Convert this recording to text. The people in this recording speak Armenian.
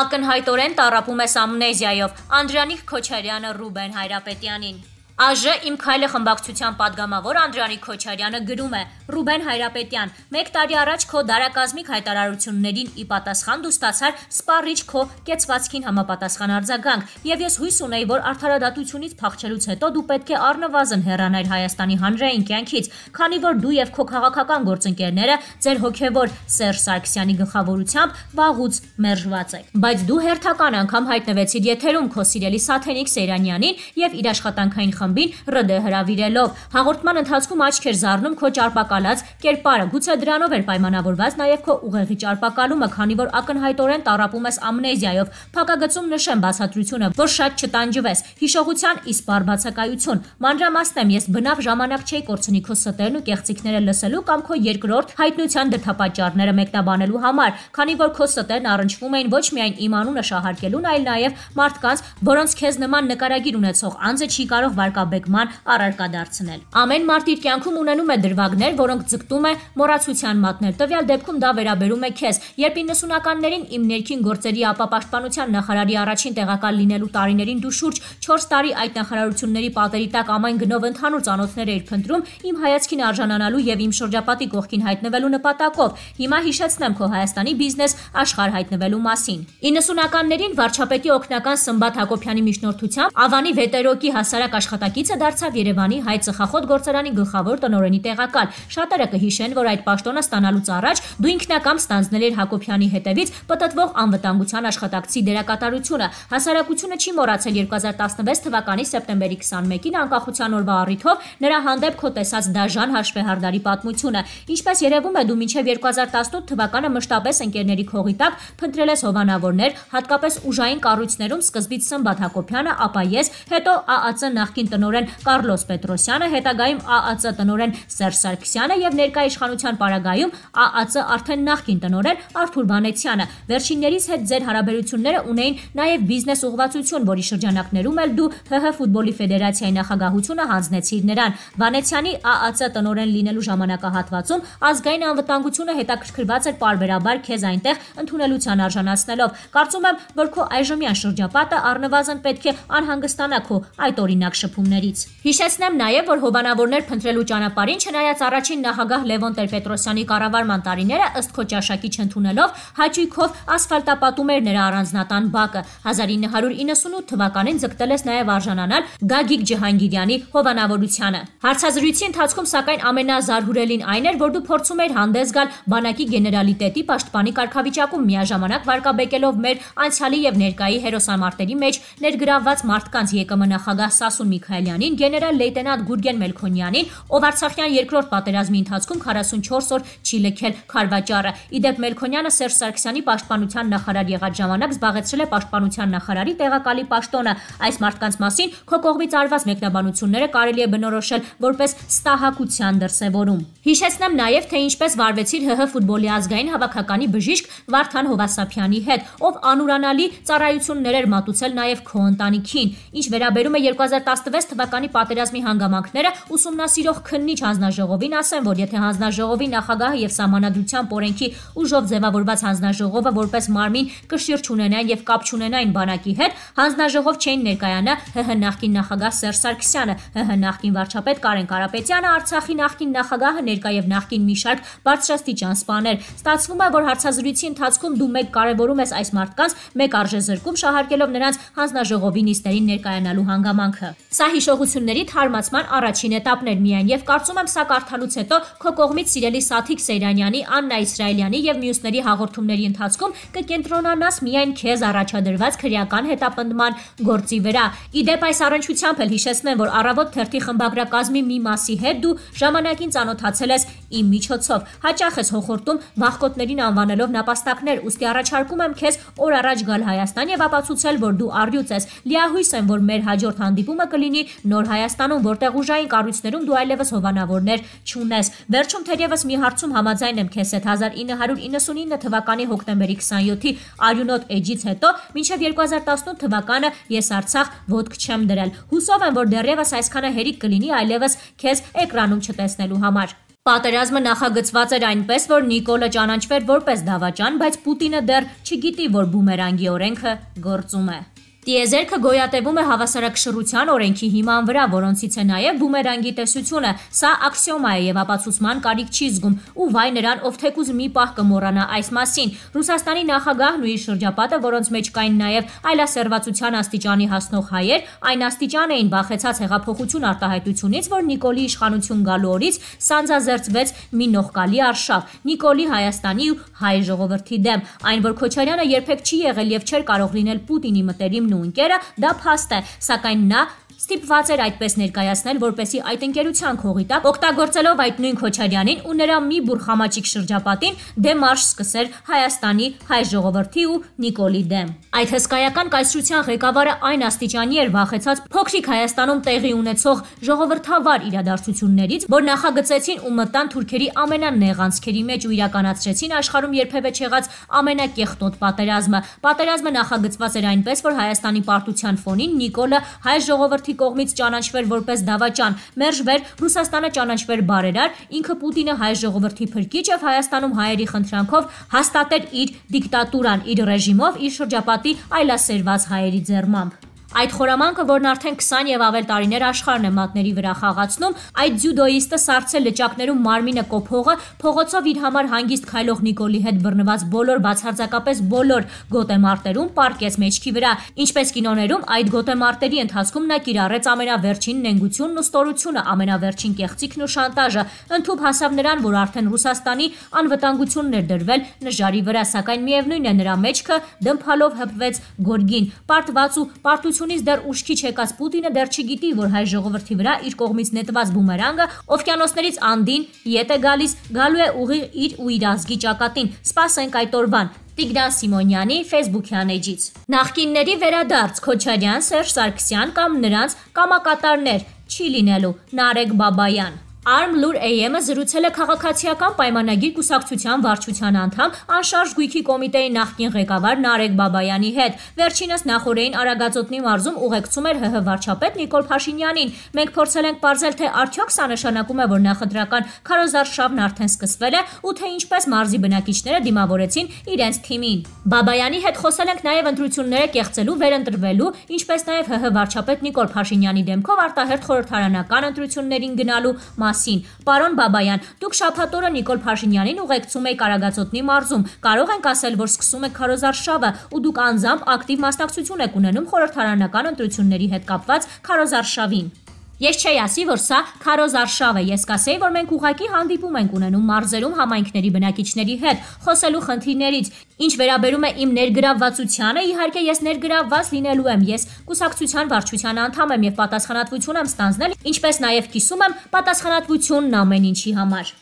ակնհայտորեն տարապում է ամնեզիայով։ Անդրանիկ Քոչարյանը Ռուբեն Հայրապետյանին ԱԺ իմ քայլը խմբակցության падգամավոր Անդրանիկ Քոչարյանը գրում է Ռուբեն Հայրապետյան մեկ տարի առաջ քո դարակազմիկ հայտարարություններին ի պատասխան դու ստացար սպառիչ քո կեցվածքին համապատասխան արձագանք եւ ես հույս ունեի որ արդարադատությունից փախչելուց հետո դու պետք է առնվազն հեռանար Հայաստանի հանրային կյանքից քանի որ դու եւ քո քաղաքական գործընկերները ձեր հոգեվոր Սերժ Սարգսյանի գլխավորությամբ վաղուց մերժված եք բայց դու հերթական անգամ հայտնվեցիր եթերում քո սիրելի Սաթենիկ Սերանյանին եւ իր աշխատանքային խմբին ՌԴ հրավիրելով։ Հաղորդման ընթացքում աչք էր զառնում քո ճարպակալած կերպարը։ Գուցե դրանով էր պայմանավորված նաև քո ուղեղի ճարպակալումը, քանի որ ակնհայտորեն տարապում ես ամնեզիայով։ Փակագծում նշեմ բացատրությունը, որ շատ չտանջվես։ Հիշողության իսպար բացակայություն։ Մանրամասնեմ, ես բնավ ժամանակ չէի կորցնի քո ստերն ու կեղծիքները լսելու կամ քո երկրորդ հայտնության դրթապաճառները մեկնաբանելու համար, քանի որ քո ստերն առնչվում էին ոչ միայն իմ անունը շահարկելուն, այլ նաև մարդկանց, որոնց քեզ նման նկարագիր ունեցող անձը չի կարող վարկ շրջակաբեկման առարկա դարձնել։ Ամեն մարդ իր կյանքում ունենում է դրվագներ, որոնք ձգտում է մոռացության մատնել։ Տվյալ դեպքում դա վերաբերում է քեզ։ Երբ 90-ականներին իմ ներքին գործերի ապապաշտպանության նախարարի առաջին տեղակալ լինելու տարիներին դու շուրջ 4 տարի այդ նախարարությունների պատերի տակ ամայն գնով ընդհանուր ծանոթներ էիր փնտրում իմ հայացքին արժանանալու եւ իմ շրջապատի կողքին հայտնվելու նպատակով։ Հիմա հիշեցնեմ քո Հայաստանի բիզնես աշխարհ հայտնվելու մասին։ 90-ականներին վարչապետի օգնական Սմբատ Հակոբյանի միջնորդությամբ Ավանի վետերոկի հասարակ աշխատանքի Աշխատակիցը դարձավ Երևանի հայ ծխախոտ գործարանի գլխավոր տնօրենի տեղակալ։ Շատերը կհիշեն, որ այդ պաշտոնը ստանալուց առաջ դու ինքնակամ ստանձնել էր Հակոբյանի հետևից պտտվող անվտանգության աշխատակցի դերակատարությունը։ Հասարակությունը չի մոռացել 2016 թվականի սեպտեմբերի 21-ին անկախության օրվա առիթով նրա հանդեպ քո տեսած դաժան հաշվեհարդարի պատմությունը։ Ինչպես երևում է, դու մինչև 2018 թվականը մշտապես ընկերների քողի տակ փնտրել ես հովանավորներ, հատկապես ուժային կառույցներում սկզբից Սմբատ Հակոբյանը, ապա ես, հետո ԱԱՑ նախկին տնորեն Կարլոս Պետրոսյանը, հետագայում ԱԱՑ տնորեն Սերժ Սարգսյանը եւ ներկայ իշխանության պարագայում ԱԱՑ արդեն նախկին տնորեն Արթուր Վանեցյանը։ Վերջիններիս հետ ձեր հարաբերությունները ունեին նաեւ բիզնես ուղղվածություն, որի շրջանակներում էլ դու ՀՀ ֆուտբոլի ֆեդերացիայի նախագահությունը հանձնեցիր նրան։ Վանեցյանի ԱԱՑ տնորեն լինելու ժամանակահատվածում ազգային անվտանգությունը հետաքրքրված էր parberabar քեզ այնտեղ ընդունելության արժանացնելով։ Կարծում եմ, որ քո այժմյան շրջապատը առնվազն պետք է անհանգստանա քո այդ օրինակ շփում հանդիպումներից։ Հիշեցնեմ նաև, որ հովանավորներ փնտրելու ճանապարհին չնայած առաջին նախագահ Լևոն Տեր-Պետրոսյանի կառավարման տարիները ըստ քոճաշակի չընդունելով հաճույքով ասֆալտապատում էր նրա առանձնատան բակը։ 1998 թվականին ձգտել ես նաև արժանանալ Գագիկ Ջհանգիրյանի հովանավորությանը։ Հարցազրույցի ընթացքում սակայն ամենազարհուրելին այն էր, որ դու փորձում էր հանդես գալ բանակի գեներալիտետի պաշտպանի կարգավիճակում միաժամանակ վարկաբեկելով մեր անցյալի եւ ներկայի հերոսամարտերի մեջ ներգրավված մարդկանց ԵԿՄ նախագահ Սասուն Միքայել Մихаելյանին, գեներալ լեյտենանտ Գուրգեն Մելքոնյանին, ով Արցախյան երկրորդ պատերազմի ընթացքում 44 օր չի լքել քարվաճառը։ Իդեպ Մելքոնյանը Սերժ Սարգսյանի պաշտպանության նախարար եղած ժամանակ զբաղեցրել է պաշտպանության նախարարի տեղակալի պաշտոնը։ Այս մարդկանց մասին քո կողմից արված մեկնաբանությունները կարելի է բնորոշել որպես ստահակության դրսևորում։ Հիշեցնեմ նաև թե ինչպես վարվեցիր ՀՀ ֆուտբոլի ազգային հավաքականի բժիշկ Վարդան Հովասապյանի հետ, ով անուրանալի ծառայություններ էր մատուցել նաև քո ընտանիքին։ Ինչ վերաբերում է 2016 1956 թվականի պատերազմի հանգամանքները ուսումնասիրող քննիչ հանձնաժողովին ասեն, որ եթե հանձնաժողովի նախագահը եւ համանadrության օրենքի ուժով ձևավորված հանձնաժողովը որպես մարմին կշիռ չունենան եւ կապ չունենային բանակի հետ, հանձնաժողով չէին ներկայանա ՀՀ նախկին նախագահ Սերժ Սարգսյանը, ՀՀ նախկին վարչապետ Կարեն Կարապետյանը, Արցախի նախկին նախագահը ներկա եւ նախկին մի շարք բարձրաստիճան սպաներ։ Ստացվում է, որ հարցազրույցի ընթացքում դու մեկ կարևորում ես այս մարդկանց, մեկ արժե զրկում շահարկելով նրանց հանձնաժողովի նիստերին ներկայանալու հանգամանքը։ Սա Սա հիշողությունների թարմացման առաջին этаպն էր միայն եւ կարծում եմ սա կարդալուց հետո քո կողմից սիրելի Սաթիկ Սեյրանյանի, Աննա Իսրայելյանի եւ մյուսների հաղորդումների ընթացքում կկենտրոնանաս միայն քեզ առաջադրված քրեական հետապնդման գործի վրա։ Իդեպ այս առնչությամբ էլ հիշեցնեմ, որ առավոտ թերթի խմբագրակազմի մի մասի հետ դու ժամանակին ծանոթացել ես իմ միջոցով։ Հաճախ ես հոխորտում մախկոտներին անվանելով նապաստակներ, ուստի առաջարկում եմ քեզ օր առաջ գալ Հայաստան եւ ապացուցել, որ դու առյուծ ես։ Լիահույս եմ, որ մեր հաջորդ հանդիպումը կլինի նոր Հայաստանում, որտեղ ուժային կառույցներում դու այլևս հովանավորներ չունես։ Վերջում թերևս մի հարցում համաձայն եմ քեզ հետ 1999 թվականի հոկտեմբերի 27-ի Արյունոտ Էջից հետո մինչև 2018 թվականը ես Արցախ ոդկ չեմ դրել։ Հուսով եմ, որ դեռևս այսքանը հերիք կլինի այլևս քեզ էկրանում չտեսնելու համար։ Պատերազմը նախագծված էր այնպես, որ Նիկոլը ճանաչվեր որպես դավաճան, բայց Պուտինը դեռ չգիտի, որ բումերանգի օրենքը գործում է։ Տիեզերքը գոյատևում է հավասարակշռության օրենքի հիման վրա, որոնցից է նաև բումերանգի տեսությունը։ Սա աքսիոմա է եւ ապացուցման կարիք չի զգում, ու վայ նրան, ով թեկուզ մի պահ կմոռանա այս մասին։ Ռուսաստանի նախագահն ու իր շրջապատը, որոնց մեջ կային նաև այլասերվացության աստիճանի հասնող հայեր, այն աստիճան էին բախեցած հեղափոխություն արտահայտությունից, որ Նիկոլի իշխանություն գալու օրից սանձազերծվեց մի նողկալի արշավ Նիկոլի Հայաստանի ու հայ ժողովրդի դեմ, այն որ Քոչարյանը երբեք չի եղել եւ չէր կարող լինել Պուտինի մտերիմն ու ընկերը, դա փաստ է, սակայն նա ստիպված էր այդպես ներկայացնել, որպեսի այդ ընկերության քողի տակ օգտագործելով այդ նույն Քոչարյանին ու նրա մի բուրխամաճիկ շրջապատին դեմարշ սկսեր Հայաստանի հայ ժողովրդի ու Նիկոլի դեմ։ Այդ հսկայական կայսրության ղեկավարը այն աստիճանի էր վախեցած փոքրիկ Հայաստանում տեղի ունեցող ժողովրդավար իրադարձություններից, որ նախագծեցին ու մտան թուրքերի ամենանեղ անցքերի մեջ ու իրականացրեցին աշխարհում երբևէ չեղած ամենակեղտոտ պատերազմը։ Պատերազմը նախագծված էր այնպես, որ Հայաստանի պարտության ֆոնին Նիկոլը հայ ժողովրդի ժողովրդի կողմից ճանաչվեր որպես դավաճան, մերժվեր, Ռուսաստանը ճանաչվեր բարերար, ինքը Պուտինը հայ ժողովրդի փրկիչ եւ Հայաստանում հայերի խնդրանքով հաստատեր իր դիկտատուրան, իր ռեժիմով, իր շրջապատի այլասերված հայերի ձեռմամբ։ Այդ խորամանքը, որն արդեն 20 եւ ավել տարիներ աշխարհն է մատների վրա խաղացնում, այդ ձյուդոիստը սարսել լճակներում մարմինը կոփողը, փողոցով իր համար հանգիստ քայլող Նիկոլի հետ բռնված բոլոր բացարձակապես բոլոր գոտեմարտերում պարկեց մեջքի վրա, ինչպես կինոներում այդ գոտեմարտերի ընթացքում նա կիրառեց ամենավերջին նենգությունն ու ստորությունը, ամենավերջին կեղծիքն ու շանտաժը, ընդཐུབ հասավ նրան, որ արդեն Ռուսաստանի անվտանգությունն էր դրվել նժարի վրա, սակայն միևնույն է նրա մեջքը դմփալով հպվեց Գորգին, պարտված ու պարտություն հնարավորությունից դեռ ուշքի չեկած Պուտինը դեռ չգիտի, որ հայ ժողովրդի վրա իր կողմից նետված բումերանգը օվկիանոսներից անդին ետ է գալիս, գալու է ուղիղ իր ու իր ազգի ճակատին։ Սպասենք այդ օրվան։ Տիգրան Սիմոնյանի Facebook-յան էջից։ Նախկինների վերադարձ Քոչարյան, Սերժ Սարգսյան կամ նրանց կամակատարներ չի լինելու Նարեկ Բաբայան։ Armlur AM-ը զրուցել է քաղաքացիական պայմանագիր կուսակցության վարչության անդամ անշարժ գույքի կոմիտեի նախկին ղեկավար Նարեկ Բաբայանի հետ։ Վերջինս նախորդեին Արագածոտնի մարզում ուղեկցում էր ՀՀ վարչապետ Նիկոլ Փաշինյանին։ Մենք փորձել ենք ողջել թե արդյոք սա նշանակում է, որ նախընտրական քարոզարշավն արդեն սկսվել է ու թե ինչպես մարզի բնակիչները դիմավորեցին իրենց թիմին։ Բաբայանի հետ խոսել ենք նաև ընտրությունները կեղծելու, վերընտրվելու, ինչպես նաև ՀՀ վարչապետ Նիկոլ Փաշինյանի դեմքով արտահերթ խորհրդարանական ընտրություններին գնալու մաս մասին։ Պարոն Բաբայան, դուք շփաթորը Նիկոլ Փաշինյանին ուղեկցում եք Արագածոտնի մարզում։ Կարող ենք ասել, որ սկսում է քարոզարշավը ու դուք անձամբ ակտիվ մասնակցություն եք ունենում խորհրդարանական ընտրությունների հետ կապված քարոզարշավին։ Ես չէի ասի, որ սա քարոզ արշավ է։ Ես կասեի, որ մենք ուղակի հանդիպում ենք ունենում մարզերում համայնքների բնակիչների հետ, խոսելու խնդիրներից։ Ինչ վերաբերում է իմ ներգրավվածությանը, իհարկե ես ներգրավված լինելու եմ։ Ես կուսակցության վարչության անդամ եմ եւ պատասխանատվություն եմ ստանձնել, ինչպես նաեւ կիսում եմ պատասխանատվությունն ամեն ինչի համար։